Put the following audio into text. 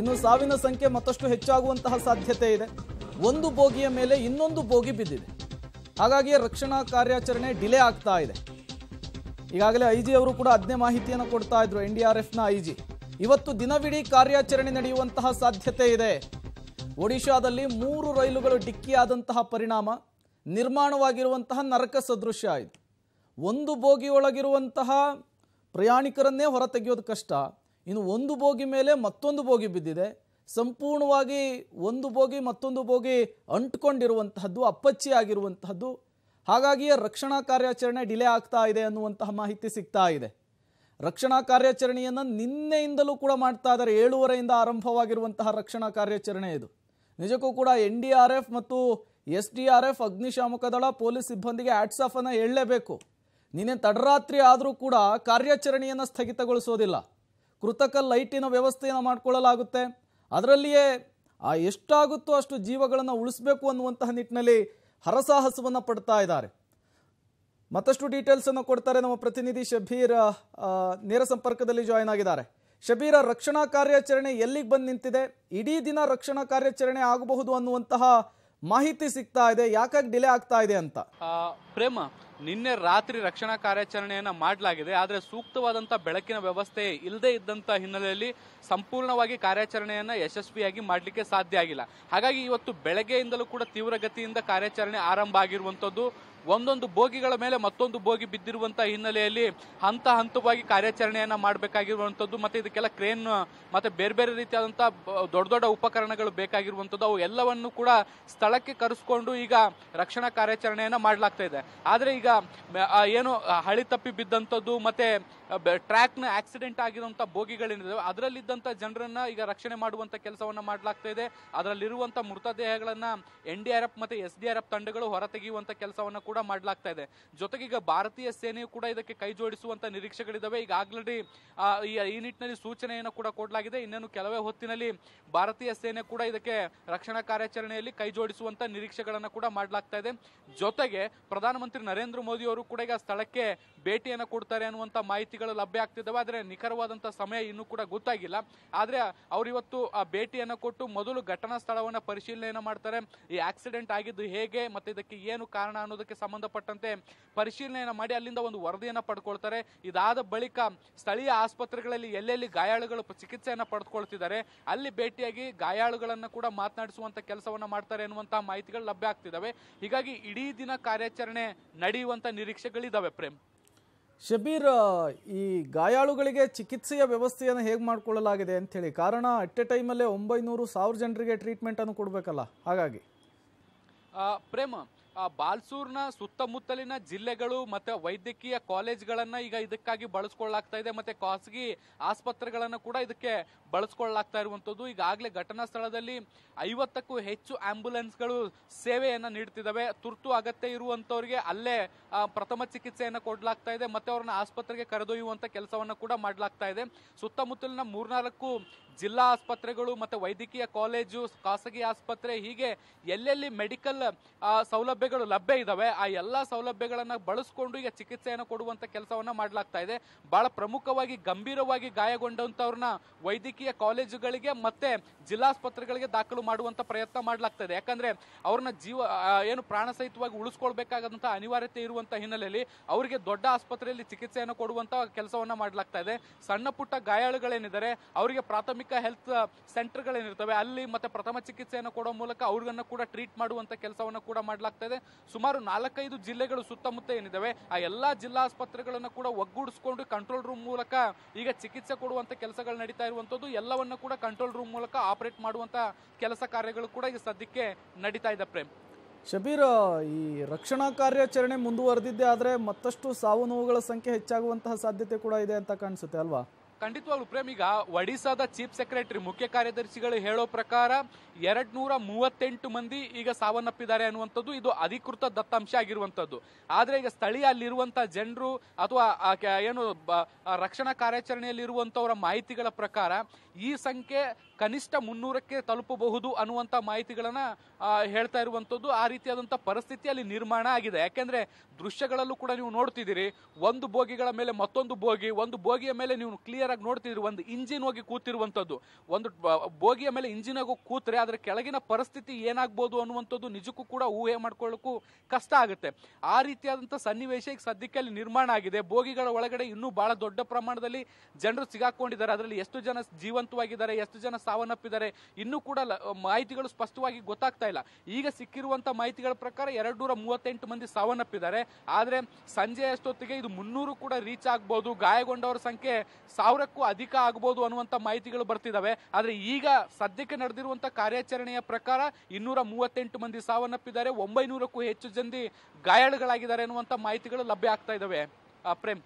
ಇನ್ನು ಸಾವಿನ ಸಂಖ್ಯೆ ಮತ್ತಷ್ಟು ಹೆಚ್ಚಾಗುವಂತಹ ಸಾಧ್ಯತೆ ಇದೆ ಒಂದು ಬೋಗಿಯ ಮೇಲೆ ಇನ್ನೊಂದು ಬೋಗಿ ಬಿದ್ದಿದೆ ಹಾಗಾಗಿ ರಕ್ಷಣಾ ಕಾರ್ಯಾಚರಣೆ ಡಿಲೇ ಆಗ್ತಾ ಇದೆ ಈಗಾಗಲೇ ಐ ಜಿ ಅವರು ಕೂಡ ಅದ್ನೇ ಮಾಹಿತಿಯನ್ನು ಕೊಡ್ತಾ ಇದ್ರು ಎನ್ ಡಿ ಆರ್ ಎಫ್ನ ಐ ಜಿ ಇವತ್ತು ದಿನವಿಡೀ ಕಾರ್ಯಾಚರಣೆ ನಡೆಯುವಂತಹ ಸಾಧ್ಯತೆ ಇದೆ ಒಡಿಶಾದಲ್ಲಿ ಮೂರು ರೈಲುಗಳು ಡಿಕ್ಕಿಯಾದಂತಹ ಪರಿಣಾಮ ನಿರ್ಮಾಣವಾಗಿರುವಂತಹ ನರಕ ಸದೃಶ್ಯ ಆಯಿತು ಒಂದು ಬೋಗಿಯೊಳಗಿರುವಂತಹ ಪ್ರಯಾಣಿಕರನ್ನೇ ಹೊರತೆಗೆಯೋದು ಕಷ್ಟ ಇನ್ನು ಒಂದು ಬೋಗಿ ಮೇಲೆ ಮತ್ತೊಂದು ಬೋಗಿ ಬಿದ್ದಿದೆ ಸಂಪೂರ್ಣವಾಗಿ ಒಂದು ಬೋಗಿ ಮತ್ತೊಂದು ಬೋಗಿ ಅಂಟ್ಕೊಂಡಿರುವಂತಹದ್ದು ಅಪ್ಪಚ್ಚಿ ಆಗಿರುವಂತಹದ್ದು ಹಾಗಾಗಿಯೇ ರಕ್ಷಣಾ ಕಾರ್ಯಾಚರಣೆ ಡಿಲೇ ಆಗ್ತಾ ಇದೆ ಅನ್ನುವಂತಹ ಮಾಹಿತಿ ಸಿಗ್ತಾ ಇದೆ ರಕ್ಷಣಾ ಕಾರ್ಯಾಚರಣೆಯನ್ನು ನಿನ್ನೆಯಿಂದಲೂ ಕೂಡ ಮಾಡ್ತಾ ಇದ್ದಾರೆ ಏಳುವರೆಯಿಂದ ಆರಂಭವಾಗಿರುವಂತಹ ರಕ್ಷಣಾ ಕಾರ್ಯಾಚರಣೆ ಇದು ನಿಜಕ್ಕೂ ಕೂಡ ಎನ್ ಡಿ ಆರ್ ಎಫ್ ಮತ್ತು ಎಸ್ ಡಿ ಆರ್ ಎಫ್ ಅಗ್ನಿಶಾಮಕ ದಳ ಪೊಲೀಸ್ ಸಿಬ್ಬಂದಿಗೆ ಆಫನ್ನು ಹೇಳಲೇಬೇಕು ನಿನ್ನೆ ತಡರಾತ್ರಿ ಆದರೂ ಕೂಡ ಕಾರ್ಯಾಚರಣೆಯನ್ನು ಸ್ಥಗಿತಗೊಳಿಸೋದಿಲ್ಲ ಕೃತಕ ಲೈಟಿನ ವ್ಯವಸ್ಥೆಯನ್ನು ಮಾಡಿಕೊಳ್ಳಲಾಗುತ್ತೆ ಅದರಲ್ಲಿಯೇ ಆ ಎಷ್ಟಾಗುತ್ತೋ ಅಷ್ಟು ಜೀವಗಳನ್ನು ಉಳಿಸಬೇಕು ಅನ್ನುವಂತಹ ನಿಟ್ಟಿನಲ್ಲಿ ಹರಸಾಹಸವನ್ನು ಪಡ್ತಾ ಇದ್ದಾರೆ ಮತ್ತಷ್ಟು ಡೀಟೇಲ್ಸನ್ನು ಕೊಡ್ತಾರೆ ನಮ್ಮ ಪ್ರತಿನಿಧಿ ಶಬೀರ್ ನೇರ ಸಂಪರ್ಕದಲ್ಲಿ ಜಾಯಿನ್ ಆಗಿದ್ದಾರೆ ಶಬೀರ ರಕ್ಷಣಾ ಕಾರ್ಯಾಚರಣೆ ಎಲ್ಲಿಗೆ ಬಂದು ನಿಂತಿದೆ ಇಡೀ ದಿನ ರಕ್ಷಣಾ ಕಾರ್ಯಾಚರಣೆ ಆಗಬಹುದು ಅನ್ನುವಂತಹ ಮಾಹಿತಿ ಸಿಗ್ತಾ ಇದೆ ಯಾಕಾಗಿ ಡಿಲೇ ಆಗ್ತಾ ಇದೆ ಅಂತ ಪ್ರೇಮ ನಿನ್ನೆ ರಾತ್ರಿ ರಕ್ಷಣಾ ಕಾರ್ಯಾಚರಣೆಯನ್ನ ಮಾಡಲಾಗಿದೆ ಆದರೆ ಸೂಕ್ತವಾದಂತಹ ಬೆಳಕಿನ ವ್ಯವಸ್ಥೆ ಇಲ್ಲದೆ ಇದ್ದಂತ ಹಿನ್ನೆಲೆಯಲ್ಲಿ ಸಂಪೂರ್ಣವಾಗಿ ಕಾರ್ಯಾಚರಣೆಯನ್ನ ಯಶಸ್ವಿಯಾಗಿ ಮಾಡಲಿಕ್ಕೆ ಸಾಧ್ಯ ಆಗಿಲ್ಲ ಹಾಗಾಗಿ ಇವತ್ತು ಬೆಳಗ್ಗೆಯಿಂದಲೂ ಕೂಡ ತೀವ್ರಗತಿಯಿಂದ ಕಾರ್ಯಾಚರಣೆ ಆರಂಭ ಆಗಿರುವಂತದ್ದು ಒಂದೊಂದು ಬೋಗಿಗಳ ಮೇಲೆ ಮತ್ತೊಂದು ಬೋಗಿ ಬಿದ್ದಿರುವಂತಹ ಹಿನ್ನೆಲೆಯಲ್ಲಿ ಹಂತ ಹಂತವಾಗಿ ಕಾರ್ಯಾಚರಣೆಯನ್ನ ಮಾಡಬೇಕಾಗಿರುವಂತದ್ದು ಮತ್ತೆ ಇದಕ್ಕೆಲ್ಲ ಕ್ರೇನ್ ಮತ್ತೆ ಬೇರೆ ಬೇರೆ ರೀತಿಯಾದಂತಹ ದೊಡ್ಡ ದೊಡ್ಡ ಉಪಕರಣಗಳು ಬೇಕಾಗಿರುವಂತದ್ದು ಅವು ಎಲ್ಲವನ್ನು ಕೂಡ ಸ್ಥಳಕ್ಕೆ ಕರೆಸ್ಕೊಂಡು ಈಗ ರಕ್ಷಣಾ ಕಾರ್ಯಾಚರಣೆಯನ್ನ ಮಾಡಲಾಗ್ತಾ ಇದೆ ಆದ್ರೆ ಈಗ ಏನು ಹಳಿ ತಪ್ಪಿ ಬಿದ್ದಂಥದ್ದು ಮತ್ತೆ ಟ್ರ್ಯಾಕ್ ನ ಆಕ್ಸಿಡೆಂಟ್ ಆಗಿರುವಂತಹ ಬೋಗಿಗಳೇನಿದೆ ಅದರಲ್ಲಿದ್ದಂತ ಜನರನ್ನ ಈಗ ರಕ್ಷಣೆ ಮಾಡುವಂತ ಕೆಲಸವನ್ನ ಮಾಡಲಾಗ್ತಾ ಇದೆ ಅದರಲ್ಲಿರುವಂತಹ ಮೃತದೇಹಗಳನ್ನ ಎನ್ ಡಿ ಎಫ್ ಮತ್ತೆ ಎಸ್ ಡಿ ಆರ್ ಎಫ್ ತಂಡಗಳು ಹೊರತೆಗೆಯುವಂತ ಕೆಲಸವನ್ನ ಕೂಡ ಕೂಡ ಮಾಡಲಾಗ್ತಾ ಇದೆ ಜೊತೆಗೆ ಈಗ ಭಾರತೀಯ ಸೇನೆಯು ಕೂಡ ಇದಕ್ಕೆ ಕೈ ಜೋಡಿಸುವಂತ ನಿರೀಕ್ಷೆಗಳಿದ್ದಾವೆ ಈಗ ಆಲ್ರೆಡಿ ಈ ನಿಟ್ಟಿನಲ್ಲಿ ಸೂಚನೆಯನ್ನು ಕೂಡ ಕೊಡಲಾಗಿದೆ ಇನ್ನೇನು ಕೆಲವೇ ಹೊತ್ತಿನಲ್ಲಿ ಭಾರತೀಯ ಸೇನೆ ಕೂಡ ಇದಕ್ಕೆ ರಕ್ಷಣಾ ಕಾರ್ಯಾಚರಣೆಯಲ್ಲಿ ಕೈ ಜೋಡಿಸುವಂತ ನಿರೀಕ್ಷೆಗಳನ್ನು ಕೂಡ ಮಾಡಲಾಗ್ತಾ ಇದೆ ಜೊತೆಗೆ ಪ್ರಧಾನಮಂತ್ರಿ ನರೇಂದ್ರ ಮೋದಿ ಅವರು ಕೂಡ ಈಗ ಸ್ಥಳಕ್ಕೆ ಭೇಟಿಯನ್ನು ಕೊಡ್ತಾರೆ ಅನ್ನುವಂತ ಮಾಹಿತಿಗಳು ಲಭ್ಯ ಆಗ್ತಿದ್ದಾವೆ ಆದರೆ ನಿಖರವಾದಂತಹ ಸಮಯ ಇನ್ನೂ ಕೂಡ ಗೊತ್ತಾಗಿಲ್ಲ ಅವರು ಅವರಿವತ್ತು ಆ ಭೇಟಿಯನ್ನು ಕೊಟ್ಟು ಮೊದಲು ಘಟನಾ ಸ್ಥಳವನ್ನು ಪರಿಶೀಲನೆಯನ್ನು ಮಾಡ್ತಾರೆ ಈ ಆಕ್ಸಿಡೆಂಟ್ ಆಗಿದ್ದು ಹೇಗೆ ಮತ್ತೆ ಇದಕ್ಕೆ ಏನು ಕಾರಣ ಅನ್ನೋದಕ್ಕೆ ಸಂಬಂಧಪಟ್ಟಂತೆ ಪರಿಶೀಲನೆಯನ್ನು ಮಾಡಿ ಅಲ್ಲಿಂದ ಒಂದು ವರದಿಯನ್ನು ಪಡ್ಕೊಳ್ತಾರೆ ಇದಾದ ಬಳಿಕ ಸ್ಥಳೀಯ ಆಸ್ಪತ್ರೆಗಳಲ್ಲಿ ಎಲ್ಲೆಲ್ಲಿ ಗಾಯಾಳುಗಳು ಚಿಕಿತ್ಸೆಯನ್ನು ಪಡೆದುಕೊಳ್ತಿದ್ದಾರೆ ಅಲ್ಲಿ ಭೇಟಿಯಾಗಿ ಗಾಯಾಳುಗಳನ್ನು ಕೂಡ ಮಾತನಾಡಿಸುವಂತ ಕೆಲಸವನ್ನು ಮಾಡ್ತಾರೆ ಎನ್ನುವಂತಹ ಮಾಹಿತಿಗಳು ಲಭ್ಯ ಆಗ್ತಿದ್ದಾವೆ ಹೀಗಾಗಿ ಇಡೀ ದಿನ ಕಾರ್ಯಾಚರಣೆ ನಡೆಯುವಂತ ನಿರೀಕ್ಷೆಗಳಿದ್ದಾವೆ ಪ್ರೇಮ್ ಶಬೀರ್ ಈ ಗಾಯಾಳುಗಳಿಗೆ ಚಿಕಿತ್ಸೆಯ ವ್ಯವಸ್ಥೆಯನ್ನು ಹೇಗೆ ಮಾಡಿಕೊಳ್ಳಲಾಗಿದೆ ಅಂಥೇಳಿ ಕಾರಣ ಅಟ್ ಎ ಟೈಮಲ್ಲೇ ಒಂಬೈನೂರು ಸಾವಿರ ಜನರಿಗೆ ಟ್ರೀಟ್ಮೆಂಟನ್ನು ಕೊಡಬೇಕಲ್ಲ ಹಾಗಾಗಿ ಪ್ರೇಮ ಬಾಲ್ಸೂರ್ನ ಸುತ್ತಮುತ್ತಲಿನ ಜಿಲ್ಲೆಗಳು ಮತ್ತೆ ವೈದ್ಯಕೀಯ ಕಾಲೇಜ್ಗಳನ್ನ ಈಗ ಇದಕ್ಕಾಗಿ ಬಳಸ್ಕೊಳ್ಳಾಗ್ತಾ ಇದೆ ಮತ್ತೆ ಖಾಸಗಿ ಆಸ್ಪತ್ರೆಗಳನ್ನು ಕೂಡ ಇದಕ್ಕೆ ಬಳಸ್ಕೊಳ್ಳಾಗ್ತಾ ಇರುವಂತದ್ದು ಈಗಾಗಲೇ ಘಟನಾ ಸ್ಥಳದಲ್ಲಿ ಐವತ್ತಕ್ಕೂ ಹೆಚ್ಚು ಆಂಬ್ಯುಲೆನ್ಸ್ಗಳು ಸೇವೆಯನ್ನು ನೀಡುತ್ತಿದ್ದಾವೆ ತುರ್ತು ಅಗತ್ಯ ಇರುವಂತವರಿಗೆ ಅಲ್ಲೇ ಪ್ರಥಮ ಚಿಕಿತ್ಸೆಯನ್ನು ಕೊಡಲಾಗ್ತಾ ಇದೆ ಮತ್ತೆ ಅವ್ರನ್ನ ಆಸ್ಪತ್ರೆಗೆ ಕರೆದೊಯ್ಯುವಂತ ಕೆಲಸವನ್ನು ಕೂಡ ಮಾಡಲಾಗ್ತಾ ಇದೆ ಸುತ್ತಮುತ್ತಲಿನ ಮೂರ್ನಾಲ್ಕು ಜಿಲ್ಲಾ ಆಸ್ಪತ್ರೆಗಳು ಮತ್ತೆ ವೈದ್ಯಕೀಯ ಕಾಲೇಜು ಖಾಸಗಿ ಆಸ್ಪತ್ರೆ ಹೀಗೆ ಎಲ್ಲೆಲ್ಲಿ ಮೆಡಿಕಲ್ ಸೌಲಭ್ಯ ಸೌಲಭ್ಯಗಳು ಲಭ್ಯ ಇದಾವೆ ಆ ಎಲ್ಲ ಸೌಲಭ್ಯಗಳನ್ನು ಬಳಸಿಕೊಂಡು ಈಗ ಚಿಕಿತ್ಸೆಯನ್ನು ಕೊಡುವಂತ ಕೆಲಸವನ್ನ ಮಾಡಲಾಗ್ತಾ ಇದೆ ಬಹಳ ಪ್ರಮುಖವಾಗಿ ಗಂಭೀರವಾಗಿ ಗಾಯಗೊಂಡಂತವ್ರನ್ನ ವೈದ್ಯಕೀಯ ಕಾಲೇಜುಗಳಿಗೆ ಮತ್ತೆ ಜಿಲ್ಲಾಸ್ಪತ್ರೆಗಳಿಗೆ ದಾಖಲು ಮಾಡುವಂತ ಪ್ರಯತ್ನ ಮಾಡಲಾಗ್ತಾ ಇದೆ ಯಾಕಂದ್ರೆ ಅವ್ರನ್ನ ಜೀವ ಏನು ಪ್ರಾಣ ಸಹಿತವಾಗಿ ಅನಿವಾರ್ಯತೆ ಇರುವಂಥ ಹಿನ್ನೆಲೆಯಲ್ಲಿ ಅವರಿಗೆ ದೊಡ್ಡ ಆಸ್ಪತ್ರೆಯಲ್ಲಿ ಚಿಕಿತ್ಸೆಯನ್ನು ಕೊಡುವಂತ ಕೆಲಸವನ್ನ ಮಾಡಲಾಗ್ತಾ ಇದೆ ಸಣ್ಣ ಪುಟ್ಟ ಗಾಯಾಳುಗಳೇನಿದ್ದಾರೆ ಅವರಿಗೆ ಪ್ರಾಥಮಿಕ ಹೆಲ್ತ್ ಸೆಂಟರ್ಗಳೇನಿರ್ತವೆ ಅಲ್ಲಿ ಮತ್ತೆ ಪ್ರಥಮ ಚಿಕಿತ್ಸೆಯನ್ನು ಕೊಡೋ ಮೂಲಕ ಅವ್ರನ್ನ ಕೂಡ ಟ್ರೀಟ್ ಮಾಡುವಂತ ಕೆಲಸವನ್ನು ಕೂಡ ಮಾಡಲಾಗ್ತಾ ಇದೆ ಸುಮಾರು ನಾಲ್ಕೈದು ಜಿಲ್ಲೆಗಳು ಸುತ್ತಮುತ್ತ ಏನಿದಾವೆ ಆ ಜಿಲ್ಲಾ ಜಿಲ್ಲಾಸ್ಪತ್ರೆಗಳನ್ನು ಕೂಡ ಒಗ್ಗೂಡಿಸಿಕೊಂಡು ಕಂಟ್ರೋಲ್ ರೂಮ್ ಮೂಲಕ ಈಗ ಚಿಕಿತ್ಸೆ ಕೊಡುವಂತ ಕೆಲಸಗಳು ನಡೀತಾ ಇರುವಂಥದ್ದು ಎಲ್ಲವನ್ನು ಕೂಡ ಕಂಟ್ರೋಲ್ ರೂಮ್ ಮೂಲಕ ಆಪರೇಟ್ ಮಾಡುವಂತ ಕೆಲಸ ಕಾರ್ಯಗಳು ಕೂಡ ಈಗ ಸದ್ಯಕ್ಕೆ ನಡೀತಾ ಇದೆ ಪ್ರೇಮ್ ಶಬೀರ್ ಈ ರಕ್ಷಣಾ ಕಾರ್ಯಾಚರಣೆ ಮುಂದುವರೆದಿದ್ದೆ ಆದರೆ ಮತ್ತಷ್ಟು ಸಾವು ನೋವುಗಳ ಸಂಖ್ಯೆ ಹೆಚ್ಚಾಗುವಂತಹ ಸಾಧ್ಯತೆ ಕೂಡ ಇದೆ ಅಂತ ಕಾಣಿಸುತ್ತೆ ಅಲ್ವಾ ಖಂಡಿತವಾಗ್ಲು ಪ್ರೇಮ್ ಈಗ ಒಡಿಸಾದ ಚೀಫ್ ಸೆಕ್ರೆಟರಿ ಮುಖ್ಯ ಕಾರ್ಯದರ್ಶಿಗಳು ಹೇಳೋ ಪ್ರಕಾರ ಎರಡ್ ನೂರ ಮೂವತ್ತೆಂಟು ಮಂದಿ ಈಗ ಸಾವನ್ನಪ್ಪಿದ್ದಾರೆ ಅನ್ನುವಂಥದ್ದು ಇದು ಅಧಿಕೃತ ದತ್ತಾಂಶ ಆಗಿರುವಂಥದ್ದು ಆದರೆ ಈಗ ಸ್ಥಳೀಯ ಅಲ್ಲಿರುವಂತಹ ಜನರು ಅಥವಾ ಏನು ರಕ್ಷಣಾ ಕಾರ್ಯಾಚರಣೆಯಲ್ಲಿ ಇರುವಂತವರ ಮಾಹಿತಿಗಳ ಪ್ರಕಾರ ಈ ಸಂಖ್ಯೆ ಕನಿಷ್ಠ ಮುನ್ನೂರಕ್ಕೆ ತಲುಪಬಹುದು ಅನ್ನುವಂಥ ಮಾಹಿತಿಗಳನ್ನ ಹೇಳ್ತಾ ಇರುವಂಥದ್ದು ಆ ರೀತಿಯಾದಂಥ ಪರಿಸ್ಥಿತಿ ಅಲ್ಲಿ ನಿರ್ಮಾಣ ಆಗಿದೆ ಯಾಕೆಂದ್ರೆ ದೃಶ್ಯಗಳಲ್ಲೂ ಕೂಡ ನೀವು ನೋಡ್ತಿದ್ದೀರಿ ಒಂದು ಬೋಗಿಗಳ ಮೇಲೆ ಮತ್ತೊಂದು ಬೋಗಿ ಒಂದು ಬೋಗಿಯ ಮೇಲೆ ನೀವು ಕ್ಲಿಯರ್ ಆಗಿ ನೋಡ್ತಿದ್ದೀರಿ ಒಂದು ಇಂಜಿನ್ ಹೋಗಿ ಕೂತಿರುವಂಥದ್ದು ಒಂದು ಬೋಗಿಯ ಮೇಲೆ ಇಂಜಿನ್ ಆಗಿ ಕೂತ್ರೆ ಅದರ ಕೆಳಗಿನ ಪರಿಸ್ಥಿತಿ ಏನಾಗ್ಬೋದು ಅನ್ನುವಂಥದ್ದು ನಿಜಕ್ಕೂ ಕೂಡ ಊಹೆ ಮಾಡ್ಕೊಳ್ಳೋಕ್ಕೂ ಕಷ್ಟ ಆಗುತ್ತೆ ಆ ರೀತಿಯಾದಂಥ ಸನ್ನಿವೇಶ ಈಗ ಸದ್ಯಕ್ಕೆ ಅಲ್ಲಿ ನಿರ್ಮಾಣ ಆಗಿದೆ ಬೋಗಿಗಳ ಒಳಗಡೆ ಇನ್ನೂ ಬಹಳ ದೊಡ್ಡ ಪ್ರಮಾಣದಲ್ಲಿ ಜನರು ಸಿಗಾಕೊಂಡಿದ್ದಾರೆ ಅದರಲ್ಲಿ ಎಷ್ಟು ಜನ ಜೀವಂತವಾಗಿದ್ದಾರೆ ಎಷ್ಟು ಜನ ಸಾವನ್ನಪ್ಪಿದ್ದಾರೆ ಇನ್ನೂ ಕೂಡ ಮಾಹಿತಿಗಳು ಸ್ಪಷ್ಟವಾಗಿ ಗೊತ್ತಾಗ್ತಾ ಇಲ್ಲ ಈಗ ಸಿಕ್ಕಿರುವಂತಹ ಮಾಹಿತಿಗಳ ಪ್ರಕಾರ ಎರಡು ಮೂವತ್ತೆಂಟು ಮಂದಿ ಸಾವನ್ನಪ್ಪಿದ್ದಾರೆ ಆದರೆ ಸಂಜೆ ಅಷ್ಟೊತ್ತಿಗೆ ಇದು ಮುನ್ನೂರು ಕೂಡ ರೀಚ್ ಆಗ್ಬೋದು ಗಾಯಗೊಂಡವರ ಸಂಖ್ಯೆ ಸಾವಿರಕ್ಕೂ ಅಧಿಕ ಆಗ್ಬೋದು ಅನ್ನುವಂತ ಮಾಹಿತಿಗಳು ಬರ್ತಿದ್ದಾವೆ ಆದರೆ ಈಗ ಸದ್ಯಕ್ಕೆ ನಡೆದಿರುವಂತಹ ಕಾರ್ಯಾಚರಣೆಯ ಪ್ರಕಾರ ಇನ್ನೂರ ಮೂವತ್ತೆಂಟು ಮಂದಿ ಸಾವನ್ನಪ್ಪಿದ್ದಾರೆ ಒಂಬೈನೂರಕ್ಕೂ ಹೆಚ್ಚು ಜನ ಗಾಯಾಳುಗಳಾಗಿದ್ದಾರೆ ಅನ್ನುವಂತ ಮಾಹಿತಿಗಳು ಲಭ್ಯ ಆಗ್ತಾ ಇದಾವೆ ಪ್ರೇಮ್